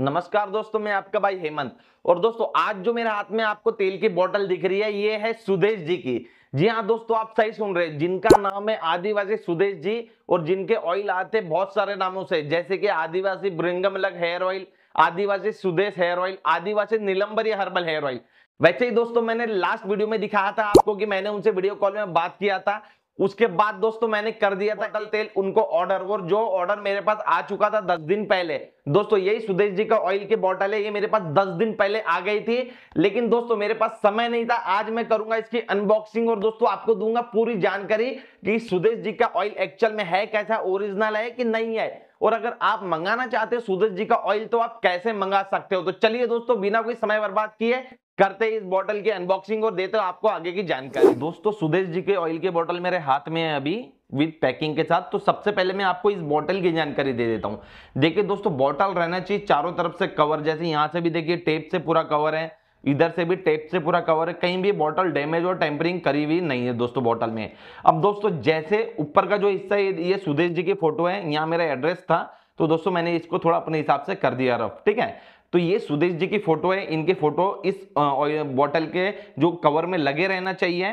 नमस्कार दोस्तों मैं आपका भाई हेमंत और दोस्तों आज जो मेरे हाथ में आपको तेल की बोतल दिख रही है ये है सुदेश जी की जी हाँ दोस्तों आप सही सुन रहे हैं जिनका नाम है आदिवासी सुदेश जी और जिनके ऑयल आते बहुत सारे नामों से जैसे कि आदिवासी ब्रिंगमलग hair oil Adivasi Sudesh hair oil Adivasi Neelambari herbal hair oil वैसे ही दोस्तों मैंने लास्ट वीडियो में दिखाया था आपको कि मैंने उनसे वीडियो कॉल में बात किया था उसके बाद दोस्तों मैंने कर दिया था कल तेल उनको ऑर्डर और जो ऑर्डर मेरे पास आ चुका था दस दिन पहले दोस्तों यही सुदेश जी का ऑयल की बॉटल है ये मेरे पास दस दिन पहले आ गई थी लेकिन दोस्तों मेरे पास समय नहीं था आज मैं करूंगा इसकी अनबॉक्सिंग और दोस्तों आपको दूंगा पूरी जानकारी कि सुदेश जी का ऑयल एक्चुअल में है कैसा ओरिजिनल है कि नहीं है और अगर आप मंगाना चाहते हो सुदेश जी का ऑयल तो आप कैसे मंगा सकते हो तो चलिए दोस्तों बिना कोई समय बर्बाद किए करते इस बॉटल की अनबॉक्सिंग और देते आपको आगे की जानकारी दोस्तों सुदेश जी के ऑयल के बॉटल मेरे हाथ में है अभी विद पैकिंग के साथ तो सबसे पहले मैं आपको इस बॉटल की जानकारी दे देता हूँ देखिए दोस्तों बॉटल रहना चाहिए चारों तरफ से कवर जैसे यहाँ से भी देखिए टेप से पूरा कवर है इधर से भी टेप से पूरा कवर है कहीं भी बॉटल डैमेज और टेम्परिंग करी हुई नहीं है दोस्तों बॉटल में अब दोस्तों जैसे ऊपर का जो हिस्सा है ये सुदेश जी की फोटो है यहाँ मेरा एड्रेस था तो दोस्तों मैंने इसको थोड़ा अपने हिसाब से कर दिया रफ ठीक है तो ये सुदेश जी की फोटो है इनके फोटो इस बॉटल के जो कवर में लगे रहना चाहिए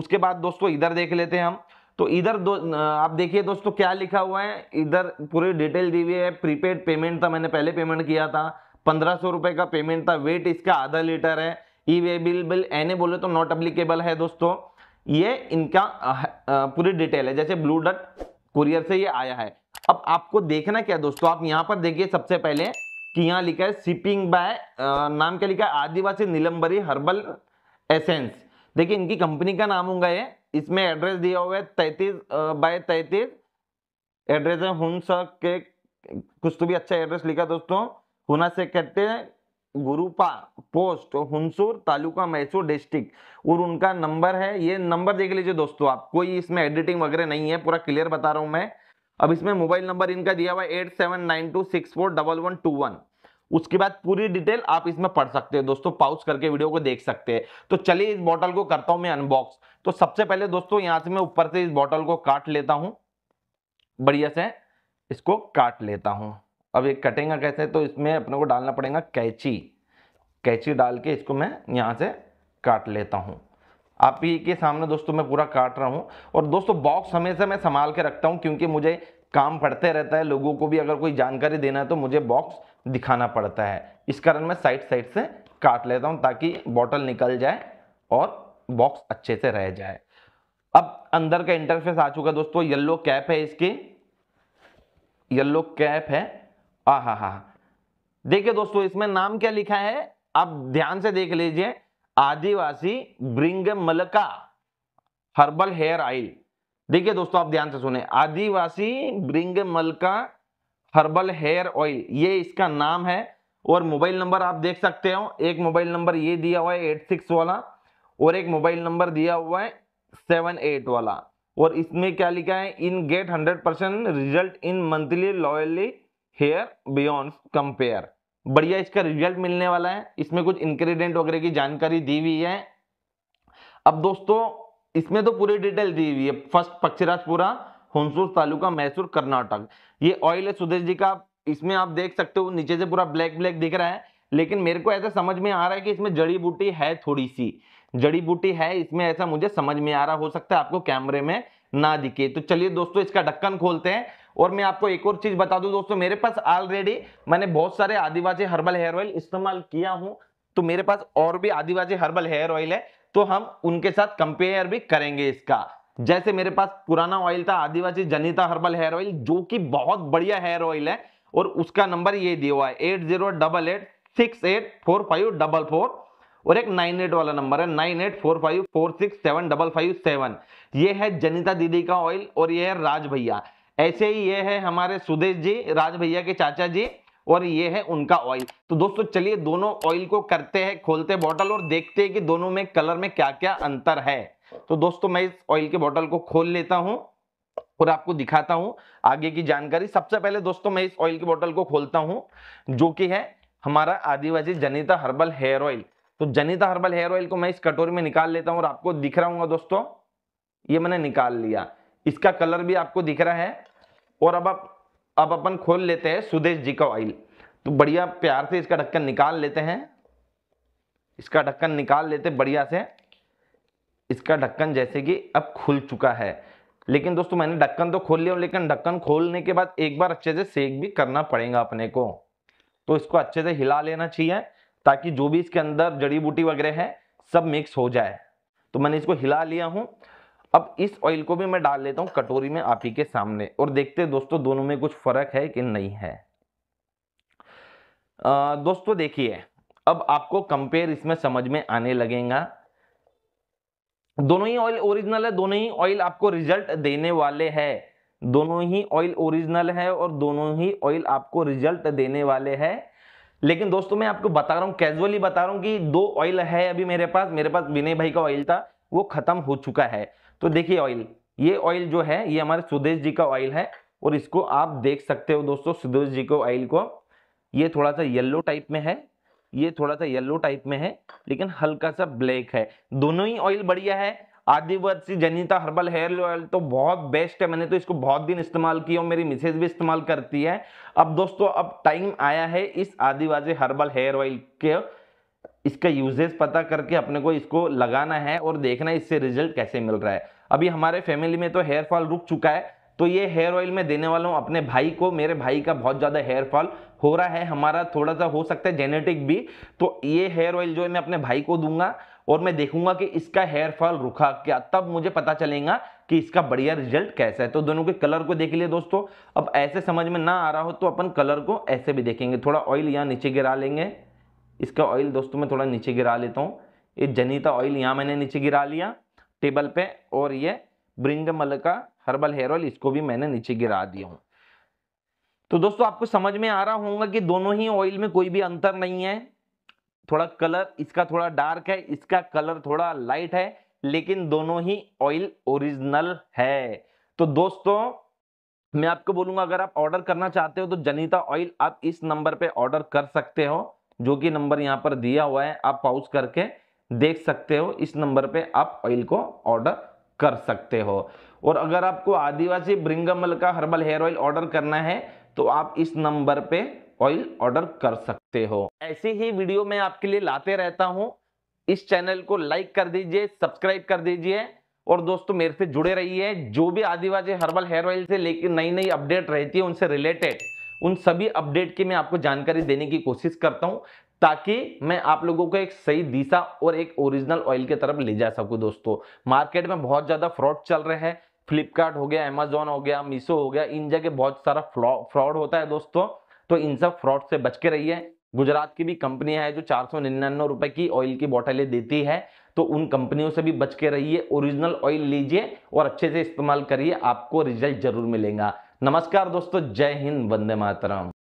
उसके बाद दोस्तों इधर देख लेते हैं हम तो इधर दो आप देखिए दोस्तों क्या लिखा हुआ है इधर पूरी डिटेल दी हुई है प्रीपेड पेमेंट था मैंने पहले पेमेंट किया था पंद्रह सौ रुपये का पेमेंट था वेट इसका आधा लीटर है ई वे बिल बिल एने बोले तो नॉट अप्लीकेबल है दोस्तों ये इनका पूरी डिटेल है जैसे ब्लू डट कुरियर से ये आया है अब आपको देखना क्या दोस्तों आप यहाँ पर देखिए सबसे पहले कि यहाँ लिखा है सिपिंग बाय नाम क्या लिखा है आदिवासी नीलम्बरी हर्बल एसेंस देखिए इनकी कंपनी का नाम होगा ये इसमें एड्रेस दिया हुआ है तैतीस बाय तैतीस एड्रेस है हुनसा के कुछ तो भी अच्छा एड्रेस लिखा दोस्तों हुना से कहते हैं गुरुपा पोस्ट हुनसूर तालुका मैसूर डिस्ट्रिक्ट और उनका नंबर है ये नंबर देख लीजिए दोस्तों आप कोई इसमें एडिटिंग वगैरह नहीं है पूरा क्लियर बता रहा हूँ मैं अब इसमें मोबाइल नंबर इनका दिया हुआ है eight seven nine two six four double one two one उसके बाद पूरी डिटेल आप इसमें पढ़ सकते हैं दोस्तों पाउस करके वीडियो को देख सकते हैं तो चलिए इस बॉटल को करता हूं मैं अनबॉक्स तो सबसे पहले दोस्तों यहां से मैं ऊपर से इस बॉटल को काट लेता हूं बढ़िया से इसको काट लेता हूं अब ये कटेगा कैसे तो इसमें अपने को डालना पड़ेगा कैची कैची डाल के इसको मैं यहाँ से काट लेता हूँ आप ही के सामने दोस्तों मैं पूरा काट रहा हूँ और दोस्तों बॉक्स हमेशा मैं संभाल के रखता हूँ क्योंकि मुझे काम पड़ते रहता है लोगों को भी अगर कोई जानकारी देना है तो मुझे बॉक्स दिखाना पड़ता है इस कारण मैं साइड साइड से काट लेता हूँ ताकि बॉटल निकल जाए और बॉक्स अच्छे से रह जाए अब अंदर का इंटरफेस आ चुका दोस्तों येल्लो कैप है इसकी येल्लो कैप है आ हा हा देखिए दोस्तों इसमें नाम क्या लिखा है आप ध्यान से देख लीजिए आदिवासी ब्रिंग मलका हर्बल हेयर ऑयल देखिए दोस्तों आप ध्यान से सुने आदिवासी ब्रिंग मलका हर्बल हेयर ऑयल ये इसका नाम है और मोबाइल नंबर आप देख सकते हो एक मोबाइल नंबर ये दिया हुआ है एट सिक्स वाला और एक मोबाइल नंबर दिया हुआ है सेवन एट वाला और इसमें क्या लिखा है इन get hundred percent result in monthly lovely hair beyond compare बढ़िया इसका रिजल्ट मिलने वाला है इसमें कुछ इंग्रेडिएंट वगैरह की जानकारी दी हुई है अब दोस्तों इसमें तो पूरी डिटेल दी हुई है फर्स्ट पक्षराज पूरा हुनसूर तालुका मैसूर कर्नाटक ये ऑयल है सुदेश जी का इसमें आप देख सकते हो नीचे से पूरा ब्लैक ब्लैक दिख रहा है लेकिन मेरे को ऐसा समझ में आ रहा है कि इसमें जड़ी बूटी है थोड़ी सी जड़ी बूटी है इसमें ऐसा मुझे समझ में आ रहा हो सकता है आपको कैमरे में ना दिखे तो चलिए दोस्तों इसका ढक्कन खोलते हैं और मैं आपको एक और चीज बता दूं दोस्तों मेरे पास ऑलरेडी मैंने बहुत सारे आदिवासी हर्बल हेयर ऑयल इस्तेमाल किया हूं तो मेरे पास और भी आदिवासी हर्बल हेयर ऑयल है तो हम उनके साथ कंपेयर भी करेंगे इसका जैसे मेरे पास पुराना ऑयल था Adivasi Janita herbal hair oil जो कि बहुत बढ़िया हेयर ऑयल है और उसका नंबर ये दिया हुआ है eight zero double eight six eight four five double four और एक नाइन एट वाला नंबर है nine eight four five four six seven double five seven ये है जनिता दीदी का ऑयल और ये है राज भैया ऐसे ही ये है हमारे सुदेश जी राज भैया के चाचा जी और ये है उनका ऑयल तो दोस्तों चलिए दोनों ऑयल को करते हैं खोलते बॉटल और देखते हैं कि दोनों में कलर में क्या क्या अंतर है तो दोस्तों मैं इस ऑयल के बॉटल को खोल लेता हूँ और आपको दिखाता हूँ आगे की जानकारी सबसे पहले दोस्तों मैं इस ऑयल की बोतल को खोलता हूँ जो कि है हमारा Adivasi Janita herbal hair oil तो जनिता हर्बल हेयर ऑयल को मैं इस कटोरी में निकाल लेता हूँ और आपको दिख रहा हूँ दोस्तों ये मैंने निकाल लिया इसका कलर भी आपको दिख रहा है और अब अब अपन खोल लेते हैं सुदेश जी का ऑयल तो बढ़िया प्यार से इसका ढक्कन निकाल लेते हैं इसका ढक्कन निकाल लेते बढ़िया से इसका ढक्कन जैसे कि अब खुल चुका है लेकिन दोस्तों मैंने ढक्कन तो खोल लिया लेकिन ढक्कन खोलने के बाद एक बार अच्छे से सेक भी करना पड़ेगा अपने को तो इसको अच्छे से हिला लेना चाहिए ताकि जो भी इसके अंदर जड़ी बूटी वगैरह है सब मिक्स हो जाए तो मैंने इसको हिला लिया हूँ अब इस ऑयल को भी मैं डाल लेता हूँ कटोरी में आप ही के सामने और देखते हैं दोस्तों दोनों में कुछ फर्क है कि नहीं है आ, दोस्तों देखिए अब आपको कंपेयर इसमें समझ में आने लगेगा दोनों ही ऑयल ओरिजिनल है दोनों ही ऑयल आपको रिजल्ट देने वाले हैं दोनों ही ऑयल ओरिजिनल है और दोनों ही ऑयल आपको रिजल्ट देने वाले हैं लेकिन दोस्तों मैं आपको बता रहा हूँ कैजुअली बता रहा हूँ कि दो ऑयल है अभी मेरे पास मेरे पास विनय भाई का ऑयल था वो खत्म हो चुका है तो देखिए ऑयल ये ऑयल जो है ये हमारे सुदेश जी का ऑयल है और इसको आप देख सकते हो दोस्तों सुदेश जी को ऑयल को ये थोड़ा सा येल्लो टाइप में है ये थोड़ा सा येलो टाइप में है लेकिन हल्का सा ब्लैक है दोनों ही ऑयल बढ़िया है Adivasi Janita herbal hair oil तो बहुत बेस्ट है मैंने तो इसको बहुत दिन इस्तेमाल किया और मेरी मिसेज भी इस्तेमाल करती है अब दोस्तों अब टाइम आया है इस आदिवासी हर्बल हेयर ऑयल के इसका यूजेज पता करके अपने को इसको लगाना है और देखना है इससे रिजल्ट कैसे मिल रहा है अभी हमारे फैमिली में तो हेयर फॉल रुक चुका है तो ये हेयर ऑयल मैं देने वाला हूँ अपने भाई को मेरे भाई का बहुत ज़्यादा हेयर फॉल हो रहा है हमारा थोड़ा सा हो सकता है जेनेटिक भी तो ये हेयर ऑयल जो है मैं अपने भाई को दूंगा और मैं देखूंगा कि इसका हेयर फॉल रुखा क्या तब मुझे पता चलेगा कि इसका बढ़िया रिजल्ट कैसा है तो दोनों के कलर को देख लिया दोस्तों अब ऐसे समझ में ना आ रहा हो तो अपन कलर को ऐसे भी देखेंगे थोड़ा ऑयल यहाँ नीचे गिरा लेंगे इसका ऑयल दोस्तों मैं थोड़ा नीचे गिरा लेता हूँ ये जनीता ऑयल यहाँ मैंने नीचे गिरा लिया टेबल पे और ये मल का हर्बल हेयर ऑयल इसको भी मैंने नीचे गिरा दिया हूँ तो दोस्तों आपको समझ में आ रहा होगा कि दोनों ही ऑयल में कोई भी अंतर नहीं है थोड़ा कलर इसका थोड़ा डार्क है इसका कलर थोड़ा लाइट है लेकिन दोनों ही ऑयल ओरिजिनल है तो दोस्तों मैं आपको बोलूंगा अगर आप ऑर्डर करना चाहते हो तो जनीता ऑयल आप इस नंबर पे ऑर्डर कर सकते हो जो कि नंबर यहाँ पर दिया हुआ है आप पाउच करके देख सकते हो इस नंबर पे आप ऑयल को ऑर्डर कर सकते हो और अगर आपको आदिवासी ब्रिंगमल का हर्बल हेयर ऑयल ऑर्डर करना है तो आप इस नंबर पे ऑयल ऑर्डर कर सकते हो ऐसी ही वीडियो मैं आपके लिए लाते रहता हूँ इस चैनल को लाइक कर दीजिए सब्सक्राइब कर दीजिए और दोस्तों मेरे से जुड़े रहिए जो भी आदिवासी हर्बल हेयर ऑयल से लेकर नई नई अपडेट रहती है उनसे रिलेटेड उन सभी अपडेट की मैं आपको जानकारी देने की कोशिश करता हूँ ताकि मैं आप लोगों को एक सही दिशा और एक ओरिजिनल ऑयल की तरफ ले जा सकूँ दोस्तों मार्केट में बहुत ज़्यादा फ्रॉड चल रहे हैं फ्लिपकार्ट हो गया अमेजोन हो गया मीशो हो गया इन जगह बहुत सारा फ्रॉड होता है दोस्तों तो इन सब फ्रॉड से बच के रहिए गुजरात की भी कंपनी हैं जो चार सौ निन्यानवे रुपए की ऑयल की बॉटलें देती है तो उन कंपनियों से भी बच के रहिए ओरिजिनल ऑयल लीजिए और अच्छे से इस्तेमाल करिए आपको रिजल्ट जरूर मिलेगा नमस्कार दोस्तों जय हिंद वंदे मातरम